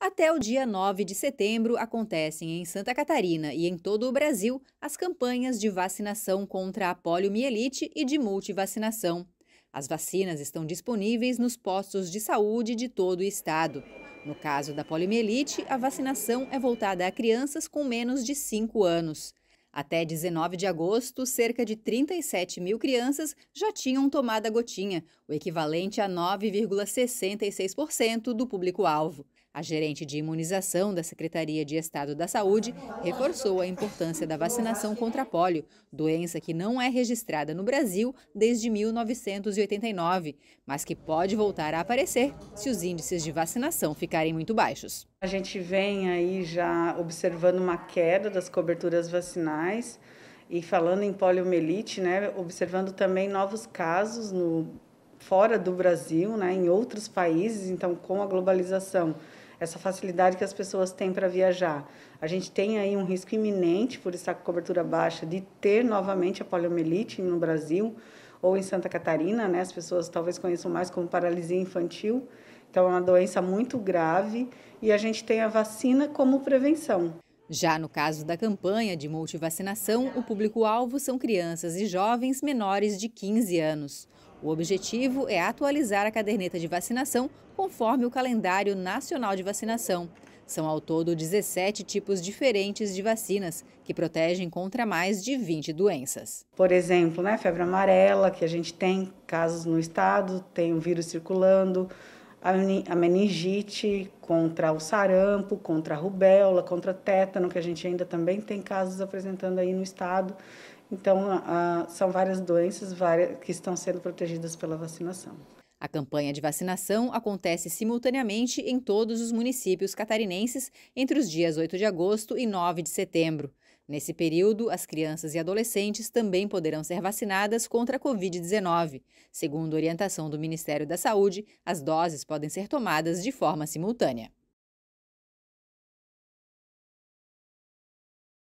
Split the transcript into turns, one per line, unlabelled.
Até o dia 9 de setembro acontecem em Santa Catarina e em todo o Brasil as campanhas de vacinação contra a poliomielite e de multivacinação. As vacinas estão disponíveis nos postos de saúde de todo o estado. No caso da poliomielite, a vacinação é voltada a crianças com menos de 5 anos. Até 19 de agosto, cerca de 37 mil crianças já tinham tomado a gotinha, o equivalente a 9,66% do público-alvo. A gerente de imunização da Secretaria de Estado da Saúde reforçou a importância da vacinação contra pólio, doença que não é registrada no Brasil desde 1989, mas que pode voltar a aparecer se os índices de vacinação ficarem muito baixos.
A gente vem aí já observando uma queda das coberturas vacinais e falando em poliomielite, né, observando também novos casos no fora do Brasil, né, em outros países, então com a globalização essa facilidade que as pessoas têm para viajar. A gente tem aí um risco iminente, por estar com cobertura baixa, de ter novamente a poliomielite no Brasil ou em Santa Catarina, né? As pessoas talvez conheçam mais como paralisia infantil. Então, é uma doença muito grave e a gente tem a vacina como prevenção. Já no caso da campanha de multivacinação,
o público-alvo são crianças e jovens menores de 15 anos. O objetivo é atualizar a caderneta de vacinação conforme o calendário nacional de vacinação. São ao todo 17 tipos diferentes de vacinas que protegem contra
mais de 20 doenças. Por exemplo, né, febre amarela, que a gente tem casos no estado, tem o um vírus circulando, a meningite contra o sarampo, contra a rubéola, contra tétano, que a gente ainda também tem casos apresentando aí no estado. Então, a, são várias doenças várias, que estão sendo protegidas pela
vacinação. A campanha de vacinação acontece simultaneamente em todos os municípios catarinenses entre os dias 8 de agosto e 9 de setembro. Nesse período, as crianças e adolescentes também poderão ser vacinadas contra a Covid-19. Segundo orientação do Ministério da Saúde, as doses podem ser tomadas de forma simultânea.